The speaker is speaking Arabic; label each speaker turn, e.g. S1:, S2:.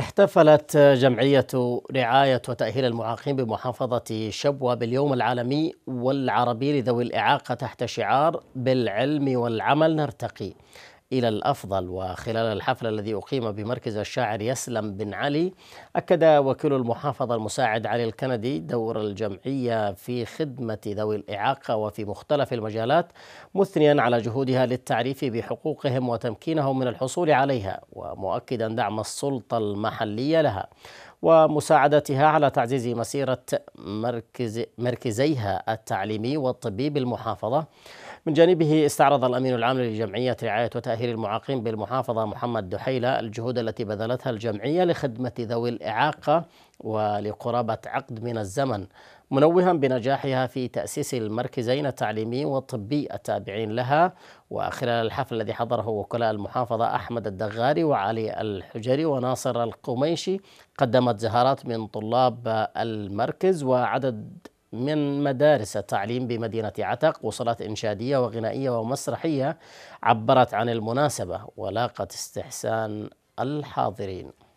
S1: احتفلت جمعية رعاية وتأهيل المعاقين بمحافظة شبوة باليوم العالمي والعربي لذوي الإعاقة تحت شعار بالعلم والعمل نرتقي إلى الأفضل وخلال الحفل الذي أقيم بمركز الشاعر يسلم بن علي أكد وكيل المحافظة المساعد علي الكندي دور الجمعية في خدمة ذوي الإعاقة وفي مختلف المجالات مثنيا على جهودها للتعريف بحقوقهم وتمكينهم من الحصول عليها ومؤكدا دعم السلطة المحلية لها ومساعدتها على تعزيز مسيرة مركز مركزيها التعليمي والطبي بالمحافظة من جانبه استعرض الأمين العام لجمعية رعاية وتأهيل المعاقين بالمحافظة محمد دحيلة الجهود التي بذلتها الجمعية لخدمة ذوي الإعاقة ولقرابة عقد من الزمن منوها بنجاحها في تأسيس المركزين التعليمي والطبي التابعين لها وخلال الحفل الذي حضره وكلاء المحافظة أحمد الدغاري وعلي الحجري وناصر القميشي قدمت زهارات من طلاب المركز وعدد من مدارس التعليم بمدينة عتق وصلات إنشادية وغنائية ومسرحية عبرت عن المناسبة ولاقت استحسان الحاضرين